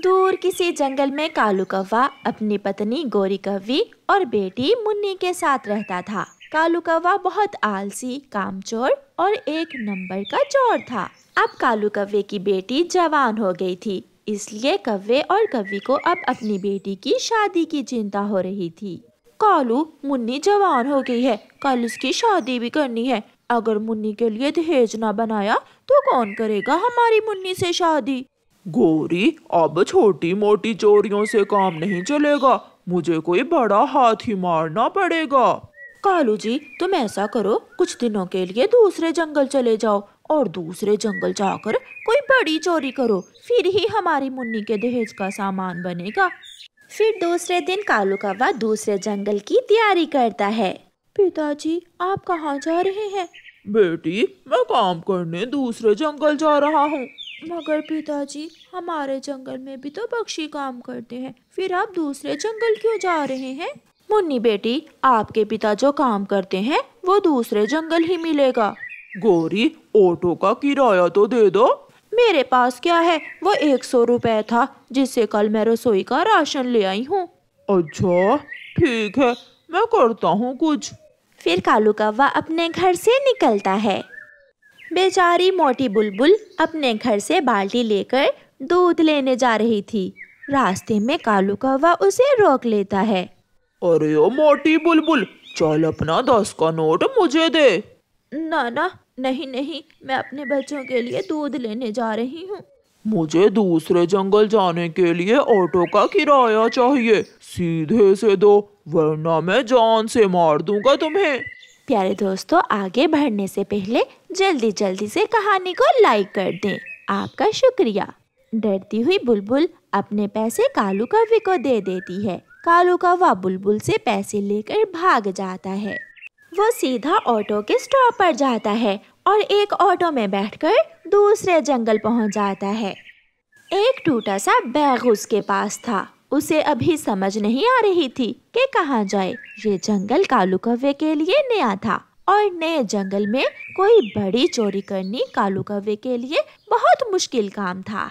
दूर किसी जंगल में कालू कौवा अपनी पत्नी गौरी कवि और बेटी मुन्नी के साथ रहता था कालू कौवा बहुत आलसी कामचोर और एक नंबर का चोर था अब कालू कव्वे की बेटी जवान हो गई थी इसलिए कव्वे और कवि को अब अपनी बेटी की शादी की चिंता हो रही थी कालू मुन्नी जवान हो गई है कल उसकी शादी भी करनी है अगर मुन्नी के लिए दहेज ना बनाया तो कौन करेगा हमारी मुन्नी से शादी गोरी अब छोटी मोटी चोरियों से काम नहीं चलेगा मुझे कोई बड़ा हाथ ही मारना पड़ेगा कालू जी तुम ऐसा करो कुछ दिनों के लिए दूसरे जंगल चले जाओ और दूसरे जंगल जाकर कोई बड़ी चोरी करो फिर ही हमारी मुन्नी के दहेज का सामान बनेगा फिर दूसरे दिन कालू कावा दूसरे जंगल की तैयारी करता है पिताजी आप कहाँ जा रहे हैं बेटी मैं काम करने दूसरे जंगल जा रहा हूँ मगर पिताजी हमारे जंगल में भी तो पक्षी काम करते हैं फिर आप दूसरे जंगल क्यों जा रहे हैं मुन्नी बेटी आपके पिता जो काम करते हैं वो दूसरे जंगल ही मिलेगा गौरी ऑटो का किराया तो दे दो मेरे पास क्या है वो एक सौ रूपए था जिससे कल मैं रसोई का राशन ले आई हूँ अच्छा ठीक है मैं करता हूँ कुछ फिर कालू कौवा अपने घर से निकलता है बेचारी मोटी बुलबुल अपने घर से बाल्टी लेकर दूध लेने जा रही थी रास्ते में कालू कौवा उसे रोक लेता है अरे ओ मोटी बुलबुल चल अपना दस का नोट मुझे दे ना ना नहीं नहीं मैं अपने बच्चों के लिए दूध लेने जा रही हूँ मुझे दूसरे जंगल जाने के लिए ऑटो का किराया चाहिए सीधे से दो वरना मैं जान से मार दूंगा तुम्हें प्यारे दोस्तों आगे बढ़ने से पहले जल्दी जल्दी से कहानी को लाइक कर दें आपका शुक्रिया डरती हुई बुलबुल अपने पैसे कालू कवि को दे देती है कालू कौवा बुलबुल से पैसे लेकर भाग जाता है वो सीधा ऑटो के स्टॉप पर जाता है और एक ऑटो में बैठकर दूसरे जंगल पहुंच जाता है एक टूटा सा बैग उसके पास था उसे अभी समझ नहीं आ रही थी कि कहाँ जाए ये जंगल कालू कव्य के लिए नया था और नए जंगल में कोई बड़ी चोरी करनी कालू कव्य के लिए बहुत मुश्किल काम था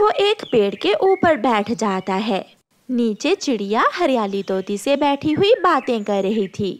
वो एक पेड़ के ऊपर बैठ जाता है नीचे चिड़िया हरियाली तोती से बैठी हुई बातें कर रही थी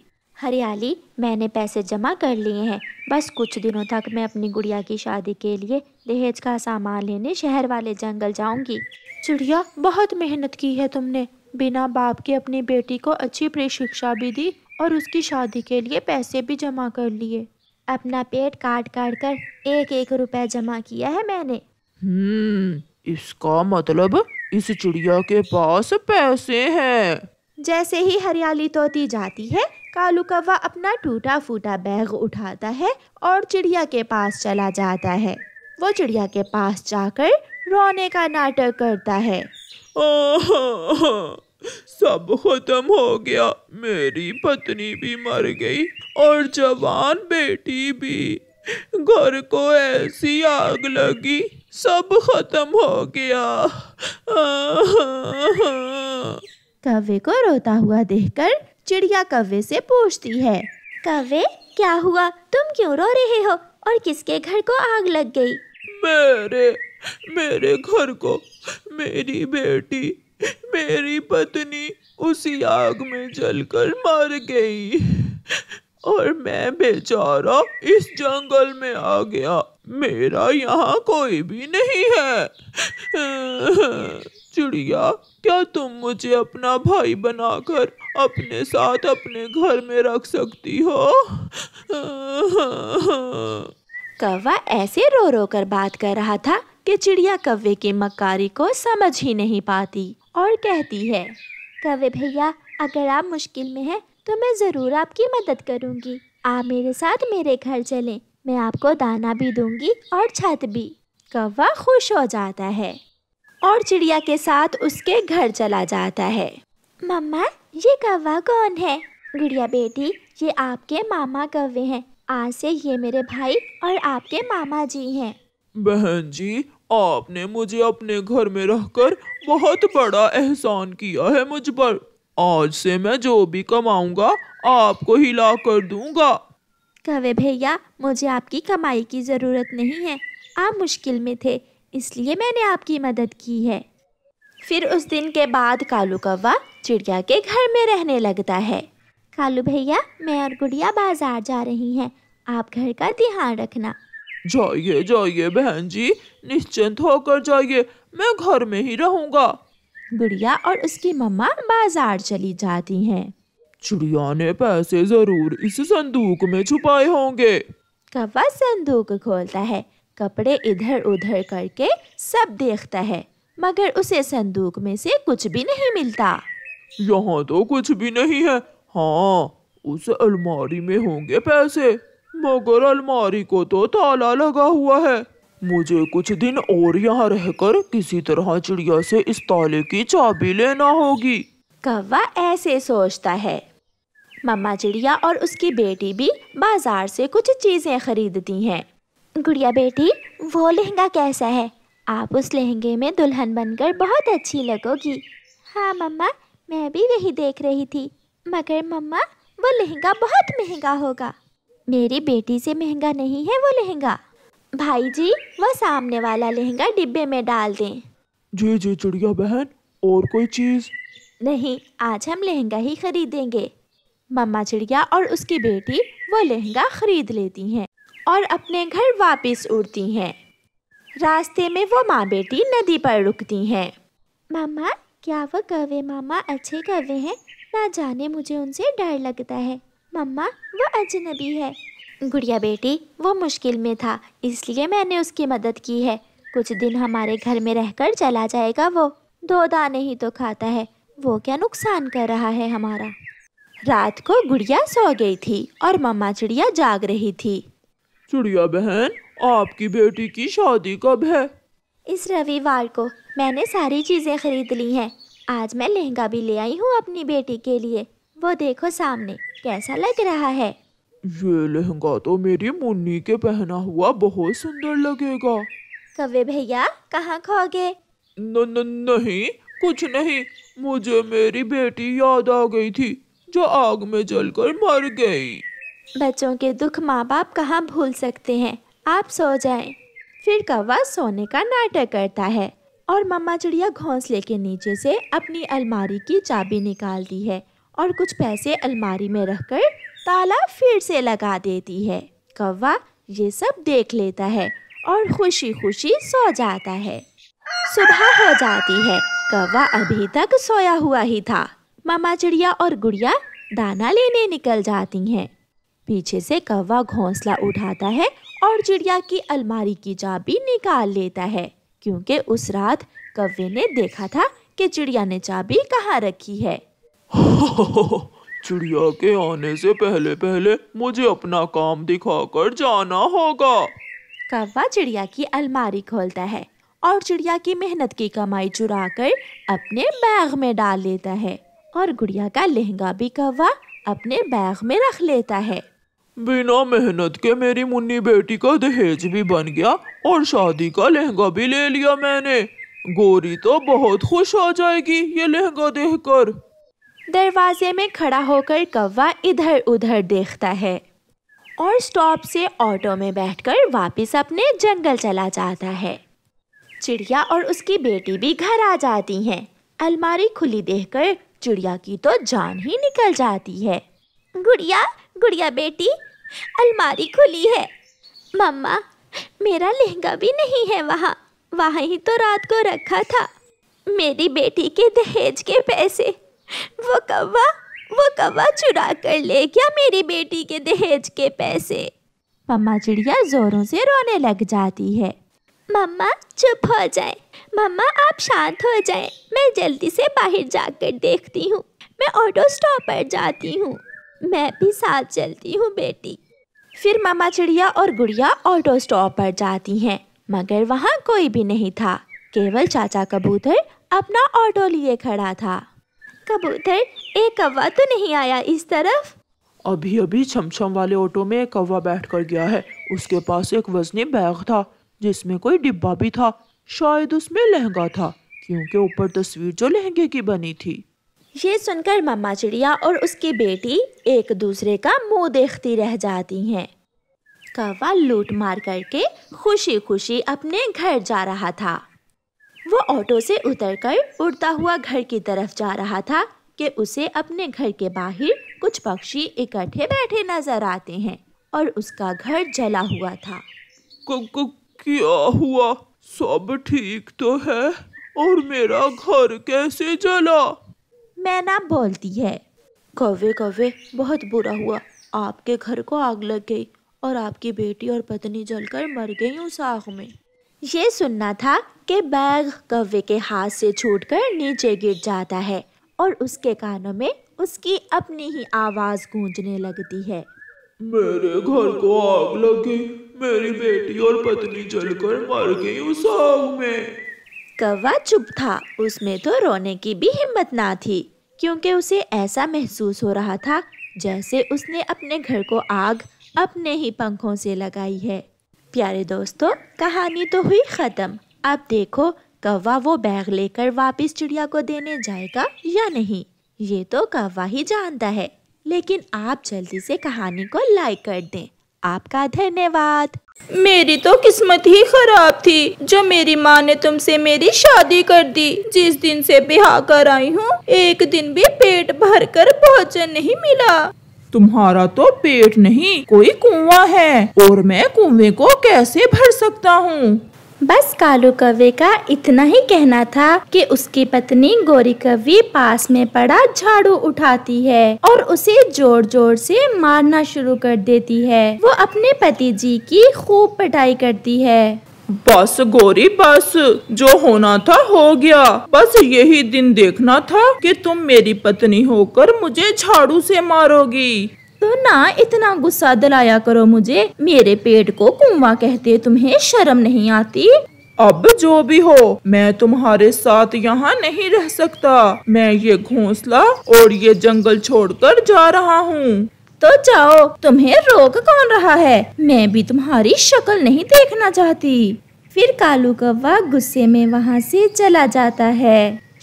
हरियाली मैंने पैसे जमा कर लिए हैं बस कुछ दिनों तक मैं अपनी गुड़िया की शादी के लिए दहेज का सामान लेने शहर वाले जंगल जाऊंगी चिड़िया बहुत मेहनत की है तुमने बिना बाप के अपनी बेटी को अच्छी प्रशिक्षा भी दी और उसकी शादी के लिए पैसे भी जमा कर लिए अपना पेट काट काट कर एक एक रुपया जमा किया है मैंने हम्म इसका मतलब इस चिड़िया के पास पैसे हैं जैसे ही हरियाली तोती जाती है कालू कौवा अपना टूटा फूटा बैग उठाता है और चिड़िया के पास चला जाता है वो चिड़िया के पास जाकर रोने का नाटक करता है सब खत्म हो गया मेरी पत्नी भी मर गई और जवान बेटी भी घर को ऐसी आग लगी सब खत्म हो गया कवे को रोता हुआ देखकर चिड़िया कव्वे से पूछती है कव्वे क्या हुआ तुम क्यों रो रहे हो और किसके घर को आग लग गई मेरे मेरे घर को मेरी बेटी मेरी पत्नी उसी आग में जलकर मर गई और मैं बेचारा इस जंगल में आ गया मेरा यहाँ कोई भी नहीं है चिड़िया क्या तुम मुझे अपना भाई बनाकर अपने साथ अपने घर में रख सकती हो कौवा ऐसे रो रो कर बात कर रहा था कि चिड़िया कव्वे की मकारी को समझ ही नहीं पाती और कहती है कव्वे भैया अगर आप मुश्किल में हैं तो मैं ज़रूर आपकी मदद करूँगी आप मेरे साथ मेरे घर चलें मैं आपको दाना भी दूंगी और छत भी कौवा खुश हो जाता है और चिड़िया के साथ उसके घर चला जाता है मम्मा ये कौवा कौन है गुड़िया बेटी ये आपके मामा कौवे हैं आज से ये मेरे भाई और आपके मामा जी हैं बहन जी आपने मुझे अपने घर में रहकर बहुत बड़ा एहसान किया है मुझ पर आज से मैं जो भी कमाऊंगा आपको हिला कर दूंगा कवे भैया मुझे आपकी कमाई की ज़रूरत नहीं है आप मुश्किल में थे इसलिए मैंने आपकी मदद की है फिर उस दिन के बाद कालू कौवा चिड़िया के घर में रहने लगता है कालू भैया मैं और गुड़िया बाजार जा रही हैं आप घर का ध्यान रखना जाइए जाइए बहन जी निश्चिंत होकर जाइए मैं घर में ही रहूँगा गुड़िया और उसकी मम्मा बाजार चली जाती हैं चिड़िया ने पैसे जरूर इस संदूक में छुपाए होंगे कवा संदूक खोलता है कपड़े इधर उधर करके सब देखता है मगर उसे संदूक में से कुछ भी नहीं मिलता यहाँ तो कुछ भी नहीं है हाँ उस अलमारी में होंगे पैसे मगर अलमारी को तो ताला लगा हुआ है मुझे कुछ दिन और यहाँ रहकर किसी तरह चिड़िया से इस ताले की चाबी लेना होगी कौवा ऐसे सोचता है मम्मा चिड़िया और उसकी बेटी भी बाजार से कुछ चीजें खरीदती हैं गुड़िया बेटी वो लहंगा कैसा है आप उस लहंगे में दुल्हन बनकर बहुत अच्छी लगोगी हाँ मम्मा मैं भी वही देख रही थी मगर मम्मा वो लहंगा बहुत महंगा होगा मेरी बेटी से महंगा नहीं है वो लहंगा भाई जी वो सामने वाला लहंगा डिब्बे में डाल दें जी जी चिड़िया बहन और कोई चीज़ नहीं आज हम लहंगा ही खरीदेंगे मम्मा चिड़िया और उसकी बेटी वो लहंगा खरीद लेती हैं और अपने घर वापस उड़ती हैं रास्ते में वो माँ बेटी नदी पर रुकती हैं मामा क्या वो कवे मामा अच्छे कवे हैं ना जाने मुझे उनसे डर लगता है मम्मा वो अजनबी है गुड़िया बेटी वो मुश्किल में था इसलिए मैंने उसकी मदद की है कुछ दिन हमारे घर में रहकर चला जाएगा वो दो दाने ही तो खाता है वो क्या नुकसान कर रहा है हमारा रात को गुड़िया सो गई थी और मम्मा चिड़िया जाग रही थी चिड़िया बहन आपकी बेटी की शादी कब है इस रविवार को मैंने सारी चीज़ें खरीद ली हैं आज मैं लहंगा भी ले आई हूँ अपनी बेटी के लिए वो देखो सामने कैसा लग रहा है ये लहंगा तो मेरी मुन्नी के पहना हुआ बहुत सुंदर लगेगा कवे भैया कहाँ खो गए नहीं कुछ नहीं मुझे मेरी बेटी याद आ गई थी जो आग में जलकर मर गई बच्चों के दुख माँ बाप कहाँ भूल सकते हैं आप सो जाएं। फिर कौवा सोने का नाटक करता है और मम्मा चिड़िया घोंसले के नीचे से अपनी अलमारी की चाबी निकालती है और कुछ पैसे अलमारी में रखकर ताला फिर से लगा देती है कौवा ये सब देख लेता है और खुशी खुशी सो जाता है सुबह हो जाती है कौवा अभी तक सोया हुआ ही था मामा चिड़िया और गुड़िया दाना लेने निकल जाती हैं पीछे से कौवा घोंसला उठाता है और चिड़िया की अलमारी की चाबी निकाल लेता है क्योंकि उस रात कौवे ने देखा था कि चिड़िया ने चाबी कहाँ रखी है चिड़िया के आने से पहले पहले मुझे अपना काम दिखाकर जाना होगा कौवा चिड़िया की अलमारी खोलता है और चिड़िया की मेहनत की कमाई चुरा कर अपने बैग में डाल लेता है और गुड़िया का लहंगा भी कौवा अपने बैग में रख लेता है बिना मेहनत के मेरी मुन्नी बेटी का दहेज भी बन गया और शादी का लहंगा भी ले लिया मैंने गोरी तो बहुत खुश हो जाएगी ये लहंगा देखकर दरवाजे में खड़ा होकर कौवा इधर उधर देखता है और स्टॉप से ऑटो में बैठकर वापस अपने जंगल चला जाता है चिड़िया और उसकी बेटी भी घर आ जाती हैं अलमारी खुली देखकर चिड़िया की तो जान ही निकल जाती है गुड़िया गुड़िया बेटी अलमारी खुली है मम्मा मेरा लहंगा भी नहीं है वहाँ वहाँ ही तो रात को रखा था मेरी बेटी के दहेज के पैसे वो कौवा वो कौवा चुरा कर ले गया मेरी बेटी के दहेज के पैसे मम्मा चिड़िया जोरों से रोने लग जाती है मम्मा चुप हो जाए मम्मा आप शांत हो जाए मैं जल्दी से बाहर जाकर देखती हूँ मैं ऑटो स्टॉप पर जाती हूँ मैं भी साथ चलती हूँ बेटी फिर मामा चिड़िया और गुड़िया ऑटो स्टॉप पर जाती हैं मगर वहाँ कोई भी नहीं था केवल चाचा कबूतर अपना ऑटो लिए खड़ा था कबूतर एक कौवा तो नहीं आया इस तरफ अभी अभी छमछम वाले ऑटो में एक कौवा बैठ कर गया है उसके पास एक वजनी बैग था जिसमें कोई डिब्बा भी था शायद उसमें लहंगा था क्योंकि ऊपर तस्वीर जो लहंगे की बनी थी ये सुनकर मम्मा चिड़िया और उसकी बेटी एक दूसरे का मुंह देखती रह जाती हैं कौवा लूट मार करके खुशी खुशी अपने घर जा रहा था वो ऑटो से उतरकर उड़ता हुआ घर की तरफ जा रहा था कि उसे अपने घर के बाहर कुछ पक्षी इकट्ठे बैठे नजर आते हैं और उसका घर जला हुआ था क्या हुआ सब ठीक तो है और मेरा घर कैसे जला मैना बोलती है कौवे कौवे बहुत बुरा हुआ आपके घर को आग लग गई और आपकी बेटी और पत्नी जलकर मर गई उस आग में ये सुनना था कि बैग कव्वे के हाथ से छूटकर नीचे गिर जाता है और उसके कानों में उसकी अपनी ही आवाज़ गूंजने लगती है मेरे घर को आग लगी मेरी बेटी और पत्नी जलकर मर गई उस आग में कौवा चुप था उसमें तो रोने की भी हिम्मत ना थी क्योंकि उसे ऐसा महसूस हो रहा था जैसे उसने अपने घर को आग अपने ही पंखों से लगाई है प्यारे दोस्तों कहानी तो हुई ख़त्म अब देखो कौवा वो बैग लेकर वापस चिड़िया को देने जाएगा या नहीं ये तो कौवा ही जानता है लेकिन आप जल्दी से कहानी को लाइक कर दें आपका धन्यवाद मेरी तो किस्मत ही खराब थी जो मेरी माँ ने तुमसे मेरी शादी कर दी जिस दिन से बिहा कर आई हूँ एक दिन भी पेट भर कर भोजन नहीं मिला तुम्हारा तो पेट नहीं कोई कुआ है और मैं कुएं को कैसे भर सकता हूँ बस कालू कवे का इतना ही कहना था कि उसकी पत्नी गोरी कवि पास में पड़ा झाड़ू उठाती है और उसे जोर जोर से मारना शुरू कर देती है वो अपने पति जी की खूब पटाई करती है बस गोरी बस जो होना था हो गया बस यही दिन देखना था कि तुम मेरी पत्नी होकर मुझे झाड़ू से मारोगी तो ना इतना गुस्सा दिलाया करो मुझे मेरे पेट को कुआ कहते तुम्हें शर्म नहीं आती अब जो भी हो मैं तुम्हारे साथ यहाँ नहीं रह सकता मैं ये घोंसला और ये जंगल छोड़कर जा रहा हूँ तो जाओ तुम्हें रोक कौन रहा है मैं भी तुम्हारी शक्ल नहीं देखना चाहती फिर कालू कौवा गुस्से में वहाँ से चला जाता है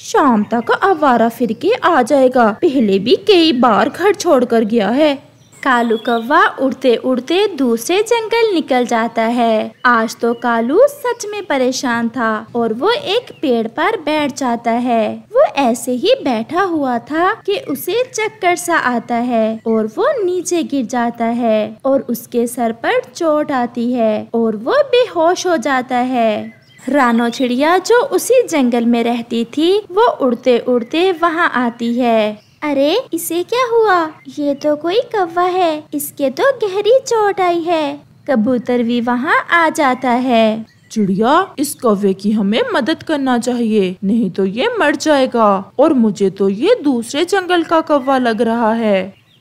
शाम तक आवारा फिर के आ जाएगा पहले भी कई बार घर छोड़ कर गया है कालू कौवा उड़ते उड़ते दूसरे जंगल निकल जाता है आज तो कालू सच में परेशान था और वो एक पेड़ पर बैठ जाता है वो ऐसे ही बैठा हुआ था कि उसे चक्कर सा आता है और वो नीचे गिर जाता है और उसके सर पर चोट आती है और वो बेहोश हो जाता है रानो चिड़िया जो उसी जंगल में रहती थी वो उड़ते उड़ते वहाँ आती है अरे इसे क्या हुआ ये तो कोई कौवा है इसके तो गहरी चोट आई है कबूतर भी वहाँ आ जाता है चिड़िया इस कौवे की हमें मदद करना चाहिए नहीं तो ये मर जाएगा और मुझे तो ये दूसरे जंगल का कौवा लग रहा है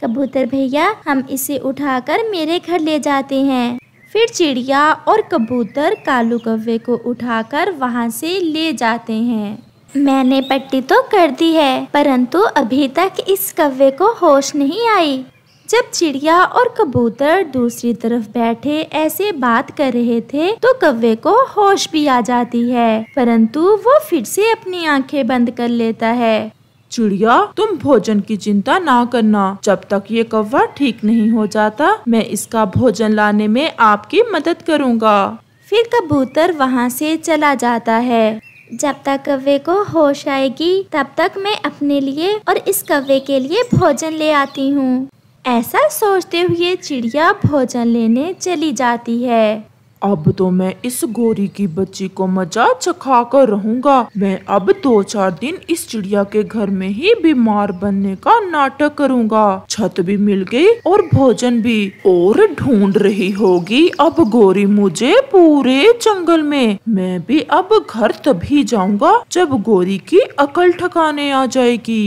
कबूतर भैया हम इसे उठाकर मेरे घर ले जाते हैं फिर चिड़िया और कबूतर कालू कौवे को उठाकर वहाँ से ले जाते हैं मैंने पट्टी तो कर दी है परंतु अभी तक इस कव्वे को होश नहीं आई जब चिड़िया और कबूतर दूसरी तरफ बैठे ऐसे बात कर रहे थे तो कव्वे को होश भी आ जाती है परंतु वो फिर से अपनी आंखें बंद कर लेता है चिड़िया तुम भोजन की चिंता ना करना जब तक ये कव्वा ठीक नहीं हो जाता मैं इसका भोजन लाने में आपकी मदद करूँगा फिर कबूतर वहाँ से चला जाता है जब तक कव्वे को होश आएगी तब तक मैं अपने लिए और इस कव्वे के लिए भोजन ले आती हूँ ऐसा सोचते हुए चिड़िया भोजन लेने चली जाती है अब तो मैं इस गोरी की बच्ची को मजा चखा कर रहूंगा मैं अब दो चार दिन इस चिड़िया के घर में ही बीमार बनने का नाटक करूंगा छत भी मिल गई और भोजन भी और ढूंढ रही होगी अब गोरी मुझे पूरे जंगल में मैं भी अब घर तभी जाऊंगा जब गोरी की अकल ठकाने आ जाएगी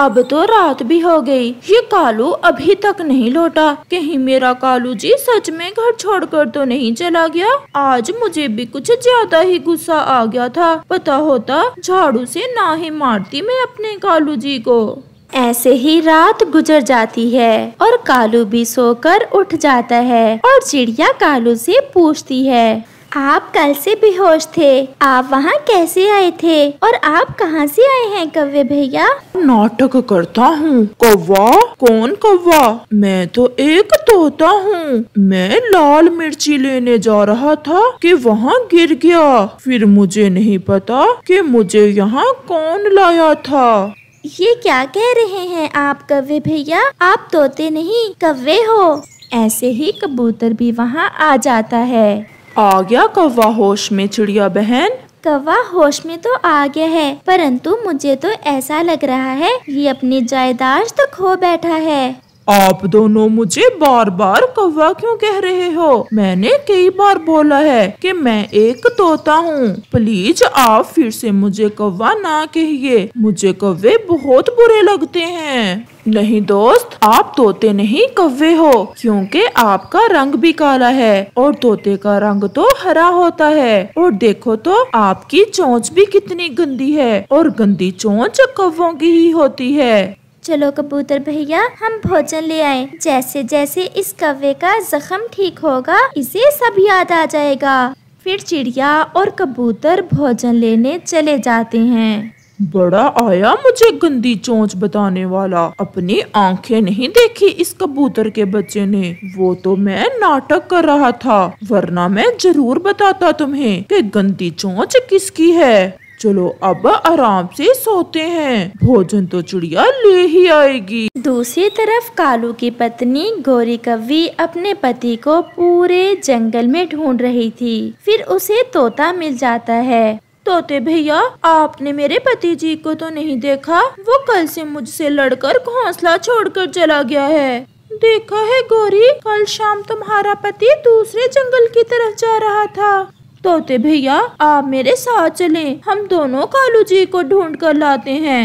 अब तो रात भी हो गई ये कालू अभी तक नहीं लौटा कहीं मेरा कालू जी सच में घर छोड़कर तो नहीं चला गया आज मुझे भी कुछ ज्यादा ही गुस्सा आ गया था पता होता झाड़ू से ना ही मारती मैं अपने कालू जी को ऐसे ही रात गुजर जाती है और कालू भी सोकर उठ जाता है और चिड़िया कालू से पूछती है आप कल से बेहोश थे आप वहाँ कैसे आए थे और आप कहाँ से आए हैं कव्वे भैया नाटक करता हूँ कौवा कौन कौवा मैं तो एक तोता हूँ मैं लाल मिर्ची लेने जा रहा था कि वहाँ गिर गया फिर मुझे नहीं पता कि मुझे यहाँ कौन लाया था ये क्या कह रहे हैं आप कव्वे भैया आप तोते नहीं कव्वे हो ऐसे ही कबूतर भी वहाँ आ जाता है आ गया कौवा होश में चिड़िया बहन कौवा होश में तो आ गया है परंतु मुझे तो ऐसा लग रहा है ये अपनी जायदाद तो खो बैठा है आप दोनों मुझे बार बार कौवा क्यों कह रहे हो मैंने कई बार बोला है कि मैं एक तोता हूँ प्लीज आप फिर से मुझे कौवा ना कहिए मुझे कौवे बहुत बुरे लगते हैं नहीं दोस्त आप तोते नहीं कौवे हो क्योंकि आपका रंग भी काला है और तोते का रंग तो हरा होता है और देखो तो आपकी चोंच भी कितनी गंदी है और गंदी चोंच कव्वों की ही होती है चलो कबूतर भैया हम भोजन ले आए जैसे जैसे इस कवे का जख्म ठीक होगा इसे सब याद आ जाएगा फिर चिड़िया और कबूतर भोजन लेने चले जाते हैं बड़ा आया मुझे गंदी चोंच बताने वाला अपनी आंखें नहीं देखी इस कबूतर के बच्चे ने वो तो मैं नाटक कर रहा था वरना मैं जरूर बताता तुम्हें कि गंदी चोंच किसकी है चलो अब आराम से सोते हैं भोजन तो चिड़िया ले ही आएगी दूसरी तरफ कालू की पत्नी गौरी कवि अपने पति को पूरे जंगल में ढूंढ रही थी फिर उसे तोता मिल जाता है तोते भैया आपने मेरे पति जी को तो नहीं देखा वो कल से मुझसे लड़कर घोंसला छोड़कर चला गया है देखा है गौरी कल शाम तुम्हारा पति दूसरे जंगल की तरफ जा रहा था तोते भैया आप मेरे साथ चले हम दोनों कालू जी को ढूंढ कर लाते हैं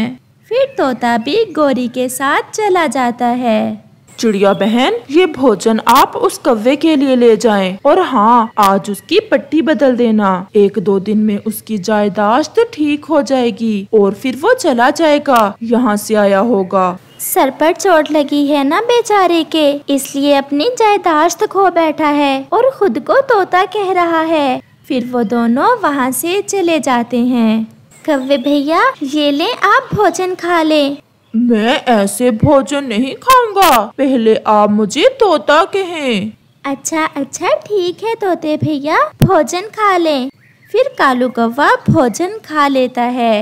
फिर तोता भी गोरी के साथ चला जाता है चिड़िया बहन ये भोजन आप उस कव्वे के लिए ले जाएं और हाँ आज उसकी पट्टी बदल देना एक दो दिन में उसकी जायदाश्त ठीक हो जाएगी और फिर वो चला जाएगा यहाँ से आया होगा सर पर चोट लगी है ना बेचारे के इसलिए अपनी जायदाश्त खो बैठा है और खुद को तोता कह रहा है फिर वो दोनों वहाँ से चले जाते हैं कव्वे भैया ये ले आप भोजन खा ले मैं ऐसे भोजन नहीं खाऊंगा पहले आप मुझे तोता कहें अच्छा अच्छा ठीक है तोते भैया भोजन खा ले फिर कालू कौवा भोजन खा लेता है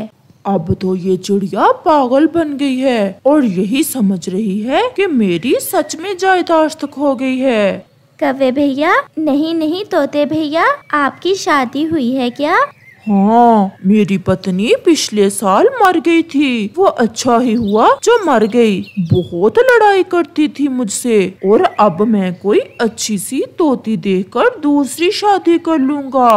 अब तो ये चिड़िया पागल बन गई है और यही समझ रही है कि मेरी सच में जायदाश्त खो गई है कवे भैया नहीं नहीं तोते भैया आपकी शादी हुई है क्या हाँ मेरी पत्नी पिछले साल मर गई थी वो अच्छा ही हुआ जो मर गई बहुत लड़ाई करती थी मुझसे और अब मैं कोई अच्छी सी तोती देखकर दूसरी शादी कर लूँगा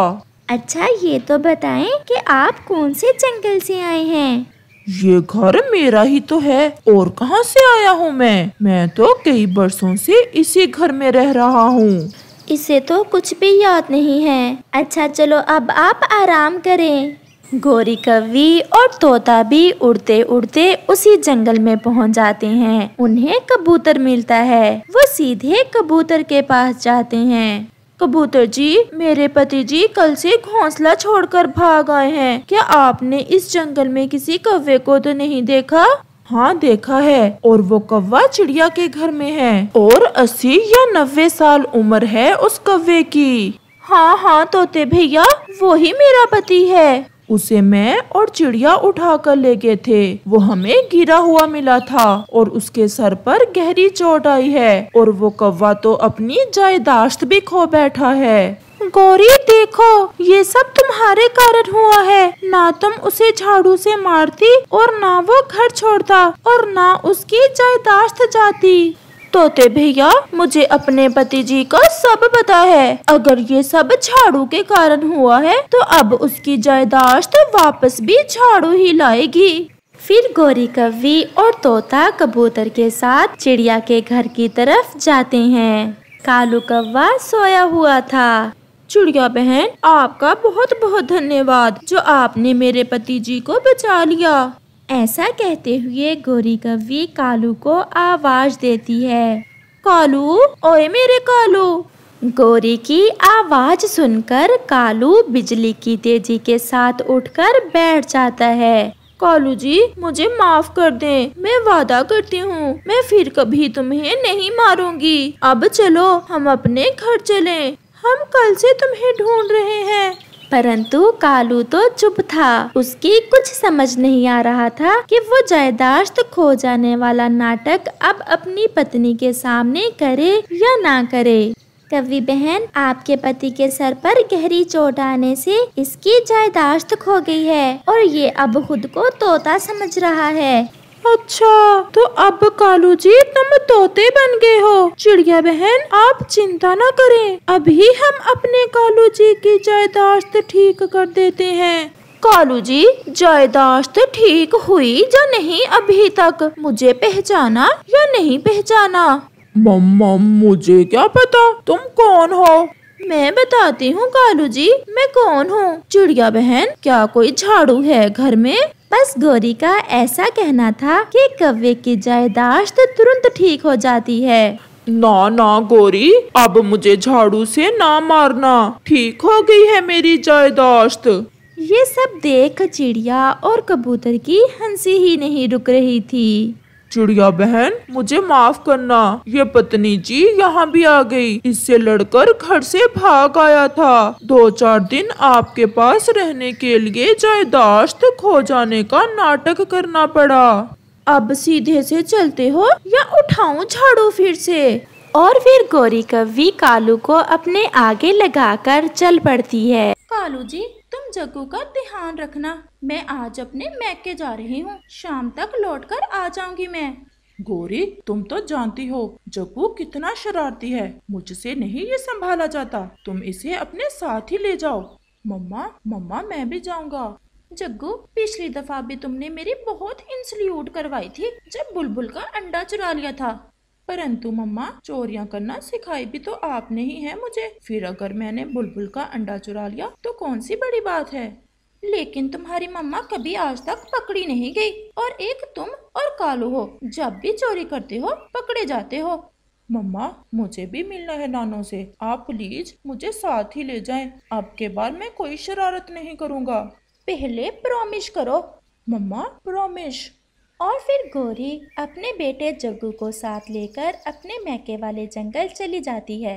अच्छा ये तो बताएं कि आप कौन से जंगल से आए हैं ये घर मेरा ही तो है और कहाँ से आया हूँ मैं मैं तो कई बरसों से इसी घर में रह रहा हूँ इसे तो कुछ भी याद नहीं है अच्छा चलो अब आप आराम करें गोरी कवि और तोता भी उड़ते उड़ते उसी जंगल में पहुंच जाते हैं उन्हें कबूतर मिलता है वो सीधे कबूतर के पास जाते हैं कबूतर जी मेरे पति जी कल से घोंसला छोड़कर भाग आए हैं क्या आपने इस जंगल में किसी कव्वे को तो नहीं देखा हाँ देखा है और वो कौवा चिड़िया के घर में है और अस्सी या नब्बे साल उम्र है उस कौवे की हाँ हाँ तोते भैया वो ही मेरा पति है उसे मैं और चिड़िया उठा कर ले गए थे वो हमें गिरा हुआ मिला था और उसके सर पर गहरी चोट आई है और वो कौवा तो अपनी जायदाश्त भी खो बैठा है गौरी देखो ये सब तुम्हारे कारण हुआ है ना तुम उसे झाड़ू से मारती और ना वो घर छोड़ता और ना उसकी जायदाश्त जाती तोते भैया मुझे अपने पति जी का सब पता है अगर ये सब झाड़ू के कारण हुआ है तो अब उसकी जायदाश्त वापस भी झाड़ू ही लाएगी फिर गौरी कवि और तोता कबूतर के साथ चिड़िया के घर की तरफ जाते हैं कालू कौवा सोया हुआ था चिड़िया बहन आपका बहुत बहुत धन्यवाद जो आपने मेरे पति जी को बचा लिया ऐसा कहते हुए गोरी कव्वी कालू को आवाज देती है कालू ओए मेरे कालू गोरी की आवाज सुनकर कालू बिजली की तेजी के साथ उठकर बैठ जाता है कालू जी मुझे माफ कर दें मैं वादा करती हूँ मैं फिर कभी तुम्हें नहीं मारूंगी अब चलो हम अपने घर चलें हम कल से तुम्हें ढूंढ रहे हैं परंतु कालू तो चुप था उसकी कुछ समझ नहीं आ रहा था कि वो जायदाश्त खो जाने वाला नाटक अब अपनी पत्नी के सामने करे या ना करे कवि बहन आपके पति के सर पर गहरी चोट आने से इसकी जायदाश्त खो गई है और ये अब खुद को तोता समझ रहा है अच्छा तो अब कालू जी तुम तोते बन गए हो चिड़िया बहन आप चिंता न करें अभी हम अपने कालू जी की जायदाश्त ठीक कर देते हैं कालू जी जायदाश्त ठीक हुई या नहीं अभी तक मुझे पहचाना या नहीं पहचाना मम्मा मुझे क्या पता तुम कौन हो मैं बताती हूँ कालू जी मैं कौन हूँ चिड़िया बहन क्या कोई झाड़ू है घर में बस गौरी का ऐसा कहना था कि कव्य की जायदाश्त तुरंत ठीक हो जाती है ना ना गोरी अब मुझे झाड़ू से ना मारना ठीक हो गई है मेरी जायदाश्त ये सब देख चिड़िया और कबूतर की हंसी ही नहीं रुक रही थी चिड़िया बहन मुझे माफ करना ये पत्नी जी यहाँ भी आ गई इससे लड़कर घर से भाग आया था दो चार दिन आपके पास रहने के लिए जायदाश्त खो जाने का नाटक करना पड़ा अब सीधे से चलते हो या उठाऊं झाड़ू फिर से और फिर गौरी कवि कालू को अपने आगे लगाकर चल पड़ती है कालू जी तुम जगो का ध्यान रखना मैं आज अपने मैके जा रही हूँ शाम तक लौट कर आ जाऊंगी मैं गोरी तुम तो जानती हो जग्गू कितना शरारती है मुझसे नहीं ये संभाला जाता तुम इसे अपने साथ ही ले जाओ मम्मा मम्मा मैं भी जाऊंगा जग्गू पिछली दफा भी तुमने मेरी बहुत इंसल्यूट करवाई थी जब बुलबुल का अंडा चुरा लिया था परंतु मम्मा चोरियां करना सिखाई भी तो आपने ही है मुझे फिर अगर मैंने बुलबुल का अंडा चुरा लिया तो कौन सी बड़ी बात है लेकिन तुम्हारी मम्मा कभी आज तक पकड़ी नहीं गई और एक तुम और कालू हो जब भी चोरी करते हो पकड़े जाते हो मम्मा मुझे भी मिलना है नानों से आप प्लीज मुझे साथ ही ले जाएं अब के बाद मैं कोई शरारत नहीं करूँगा पहले प्रॉमिस करो मम्मा प्रॉमिस और फिर गोरी अपने बेटे जग्गू को साथ लेकर अपने मैके वाले जंगल चली जाती है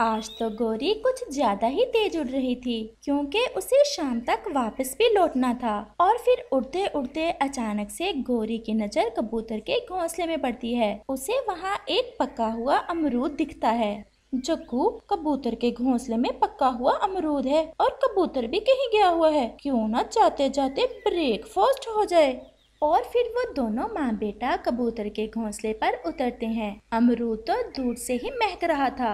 आज तो गोरी कुछ ज्यादा ही तेज उड़ रही थी क्योंकि उसे शाम तक वापस भी लौटना था और फिर उड़ते उड़ते अचानक से गोरी की नजर कबूतर के घोंसले में पड़ती है उसे वहाँ एक पका हुआ अमरूद दिखता है जग्गू कबूतर के घोंसले में पक्का हुआ अमरूद है और कबूतर भी कहीं गया हुआ है क्यों ना जाते जाते ब्रेकफास्ट हो जाए और फिर वो दोनों माँ बेटा कबूतर के घोंसले पर उतरते हैं अमरूद तो दूर से ही महक रहा था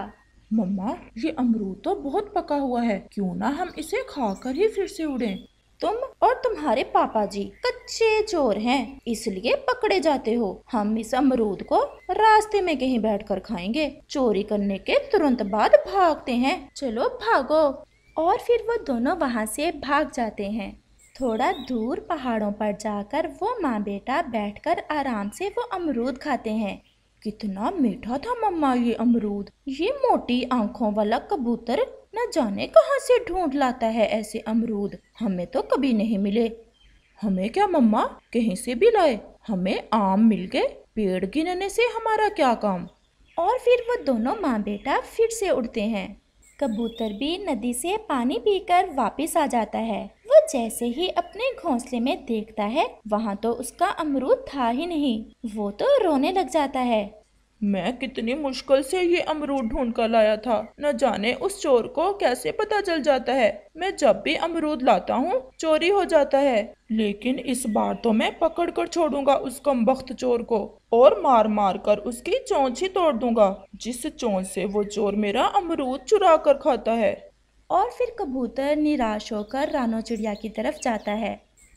मम्मा ये अमरूद तो बहुत पका हुआ है क्यों ना हम इसे खाकर ही फिर से उड़े तुम और तुम्हारे पापा जी कच्चे चोर हैं इसलिए पकड़े जाते हो हम इस अमरूद को रास्ते में कहीं बैठकर खाएंगे चोरी करने के तुरंत बाद भागते हैं चलो भागो और फिर वो दोनों वहाँ से भाग जाते हैं थोड़ा दूर पहाड़ों पर जाकर वो माँ बेटा बैठकर आराम से वो अमरूद खाते हैं कितना मीठा था मम्मा ये अमरूद ये मोटी आंखों वाला कबूतर न जाने कहाँ से ढूंढ लाता है ऐसे अमरूद हमें तो कभी नहीं मिले हमें क्या मम्मा कहीं से भी लाए हमें आम मिल गए पेड़ गिनने से हमारा क्या काम और फिर वो दोनों माँ बेटा फिर से उड़ते हैं कबूतर भी नदी से पानी पीकर वापस आ जाता है जैसे ही अपने घोंसले में देखता है वहाँ तो उसका अमरूद था ही नहीं वो तो रोने लग जाता है मैं कितनी मुश्किल से ये अमरूद ढूंढ कर लाया था न जाने उस चोर को कैसे पता चल जाता है मैं जब भी अमरूद लाता हूँ चोरी हो जाता है लेकिन इस बार तो मैं पकड़ कर छोड़ूंगा उस कमबख्त चोर को और मार मार कर उसकी चोंच ही तोड़ दूंगा जिस चोंच से वो चोर मेरा अमरूद चुरा कर खाता है और फिर कबूतर निराश होकर रानो चिड़िया की तरफ जाता है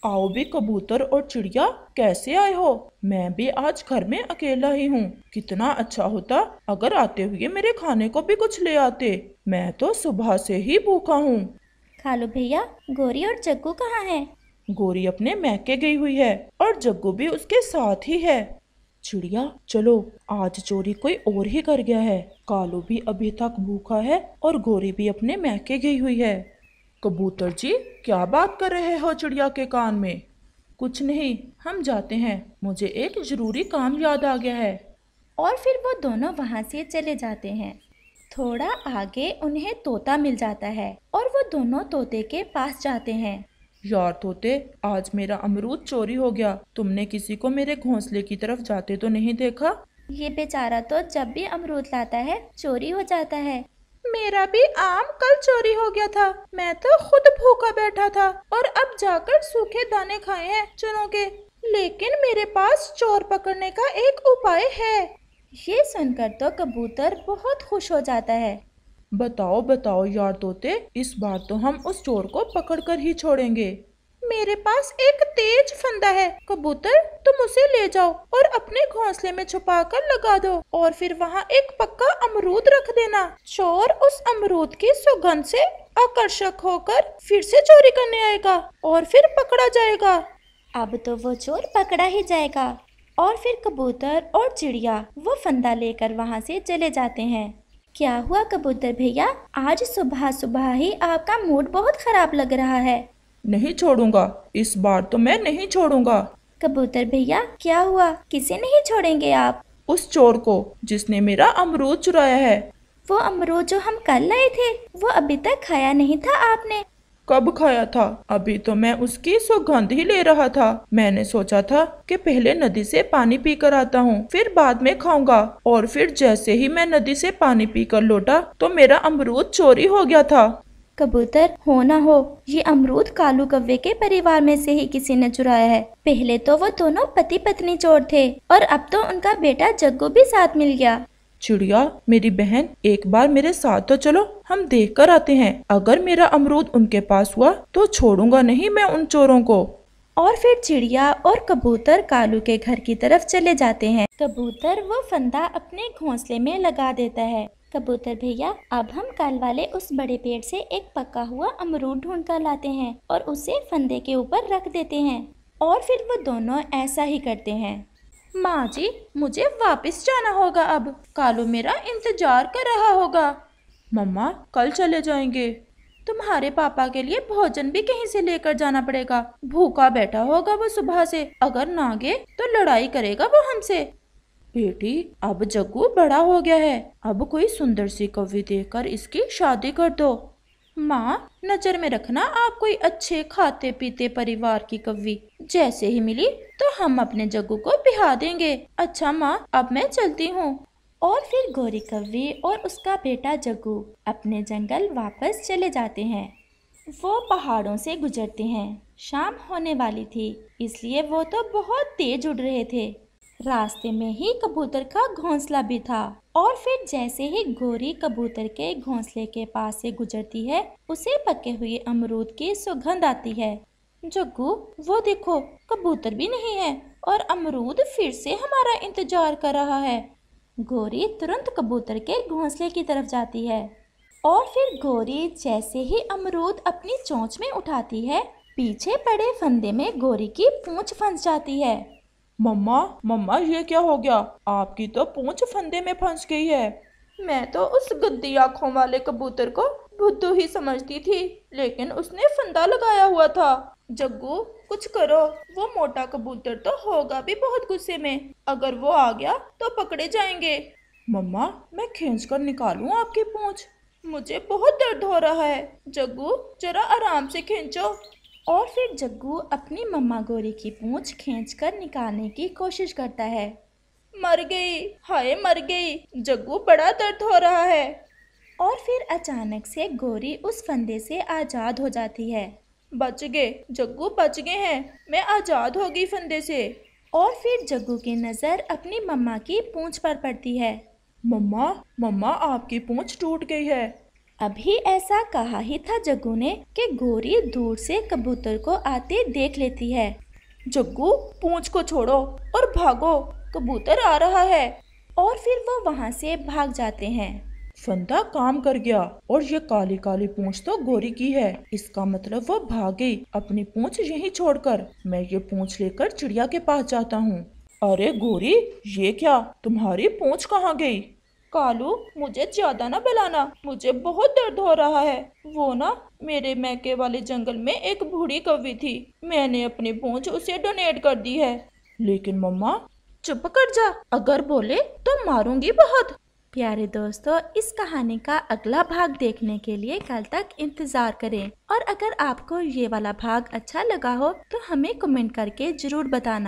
आओ भी कबूतर और चिड़िया कैसे आए हो मैं भी आज घर में अकेला ही हूँ कितना अच्छा होता अगर आते हुए मेरे खाने को भी कुछ ले आते मैं तो सुबह से ही भूखा हूँ खालू भैया गोरी और जग्गू कहाँ है गोरी अपने मैके गई हुई है और जग्गू भी उसके साथ ही है चिड़िया चलो आज चोरी कोई और ही कर गया है कालू भी अभी तक भूखा है और गोरी भी अपने महके गई हुई है कबूतर जी क्या बात कर रहे हो चिड़िया के कान में कुछ नहीं हम जाते हैं मुझे एक ज़रूरी काम याद आ गया है और फिर वो दोनों वहाँ से चले जाते हैं थोड़ा आगे उन्हें तोता मिल जाता है और वो दोनों तोते के पास जाते हैं यार तोते आज मेरा अमरूद चोरी हो गया तुमने किसी को मेरे घोंसले की तरफ जाते तो नहीं देखा ये बेचारा तो जब भी अमरूद लाता है चोरी हो जाता है मेरा भी आम कल चोरी हो गया था मैं तो खुद भूखा बैठा था और अब जाकर सूखे दाने खाए हैं चुनो के लेकिन मेरे पास चोर पकड़ने का एक उपाय है ये सुनकर तो कबूतर बहुत खुश हो जाता है बताओ बताओ यार तोते इस बार तो हम उस चोर को पकड़ कर ही छोड़ेंगे मेरे पास एक तेज फंदा है कबूतर तुम उसे ले जाओ और अपने घोंसले में छुपा कर लगा दो और फिर वहाँ एक पक्का अमरूद रख देना चोर उस अमरूद की सुगंध से आकर्षक होकर फिर से चोरी करने आएगा और फिर पकड़ा जाएगा अब तो वो चोर पकड़ा ही जाएगा और फिर कबूतर और चिड़िया वो फंदा लेकर वहाँ से चले जाते हैं क्या हुआ कबूतर भैया आज सुबह सुबह ही आपका मूड बहुत खराब लग रहा है नहीं छोड़ूंगा इस बार तो मैं नहीं छोड़ूंगा कबूतर भैया क्या हुआ किसे नहीं छोड़ेंगे आप उस चोर को जिसने मेरा अमरूद चुराया है वो अमरूद जो हम कल लाए थे वो अभी तक खाया नहीं था आपने कब खाया था अभी तो मैं उसकी सुगंध ही ले रहा था मैंने सोचा था कि पहले नदी से पानी पीकर आता हूँ फिर बाद में खाऊंगा और फिर जैसे ही मैं नदी से पानी पीकर लौटा तो मेरा अमरूद चोरी हो गया था कबूतर हो ना हो ये अमरूद कालू कव्वे के परिवार में से ही किसी ने चुराया है पहले तो वो दोनों पति पत्नी चोर थे और अब तो उनका बेटा जग्गू भी साथ मिल गया चिड़िया मेरी बहन एक बार मेरे साथ तो चलो हम देख कर आते हैं अगर मेरा अमरूद उनके पास हुआ तो छोड़ूंगा नहीं मैं उन चोरों को और फिर चिड़िया और कबूतर कालू के घर की तरफ चले जाते हैं कबूतर वो फंदा अपने घोंसले में लगा देता है कबूतर भैया अब हम कल वाले उस बड़े पेड़ से एक पका हुआ अमरूद ढूंढ कर लाते हैं और उसे फंदे के ऊपर रख देते हैं और फिर वो दोनों ऐसा ही करते हैं माँ जी मुझे वापस जाना होगा अब कालू मेरा इंतजार कर रहा होगा मम्मा कल चले जाएंगे तुम्हारे पापा के लिए भोजन भी कहीं से लेकर जाना पड़ेगा भूखा बैठा होगा वो सुबह से अगर ना गए तो लड़ाई करेगा वो हमसे बेटी अब जग्गू बड़ा हो गया है अब कोई सुंदर सी कवि देखकर इसकी शादी कर दो माँ नजर में रखना आप कोई अच्छे खाते पीते परिवार की कवि जैसे ही मिली तो हम अपने जग्गू को बिहा देंगे अच्छा माँ अब मैं चलती हूँ और फिर गोरी कवि और उसका बेटा जग्गू अपने जंगल वापस चले जाते हैं वो पहाड़ों से गुजरते हैं शाम होने वाली थी इसलिए वो तो बहुत तेज उड़ रहे थे रास्ते में ही कबूतर का घोंसला भी था और फिर जैसे ही गोरी कबूतर के घोंसले के पास से गुजरती है उसे पके हुए अमरूद की सुगंध आती है जग्गू वो देखो कबूतर भी नहीं है और अमरूद फिर से हमारा इंतजार कर रहा है गोरी तुरंत कबूतर के घोंसले की तरफ जाती है और फिर गोरी जैसे ही अमरूद अपनी चोंच में उठाती है पीछे पड़े फंदे में गोरी की पूंछ फंस जाती है मम्मा मम्मा ये क्या हो गया आपकी तो पूंछ फंदे में फंस गई है मैं तो उस गद्दी आँखों वाले कबूतर को भुद्धू ही समझती थी लेकिन उसने फंदा लगाया हुआ था जग्गू कुछ करो वो मोटा कबूतर तो होगा भी बहुत गुस्से में अगर वो आ गया तो पकड़े जाएंगे मम्मा मैं खींच कर निकालू आपकी पूछ मुझे बहुत दर्द हो रहा है जग्गू जरा आराम से खींचो और फिर जग्गू अपनी मम्मा गोरी की पूंछ खींचकर निकालने की कोशिश करता है मर गई हाय मर गई जग्गू बड़ा दर्द हो रहा है और फिर अचानक से गोरी उस फंदे से आज़ाद हो जाती है बच गए जग्गू बच गए हैं मैं आज़ाद हो गई फंदे से और फिर जग्गू की नज़र अपनी मम्मा की पूंछ पर पड़ती है मम्मा मम्मा आपकी पूंछ टूट गई है अभी ऐसा कहा ही था जग्गू ने कि गोरी दूर से कबूतर को आते देख लेती है जग्गू पूंछ को छोड़ो और भागो कबूतर आ रहा है और फिर वो वहाँ से भाग जाते हैं फंदा काम कर गया और ये काली काली पूंछ तो गोरी की है इसका मतलब वो भाग गई अपनी पूंछ यहीं छोड़कर मैं ये पूंछ लेकर चिड़िया के पास जाता हूँ अरे गोरी ये क्या तुम्हारी पूंछ कहाँ गई कालू मुझे ज्यादा ना बुलाना मुझे बहुत दर्द हो रहा है वो ना मेरे मैके वाले जंगल में एक बूढ़ी कवि थी मैंने अपनी पूंछ उसे डोनेट कर दी है लेकिन मम्मा चुप कर जा अगर बोले तो मारूंगी बहुत प्यारे दोस्तों इस कहानी का अगला भाग देखने के लिए कल तक इंतज़ार करें और अगर आपको ये वाला भाग अच्छा लगा हो तो हमें कमेंट करके ज़रूर बताना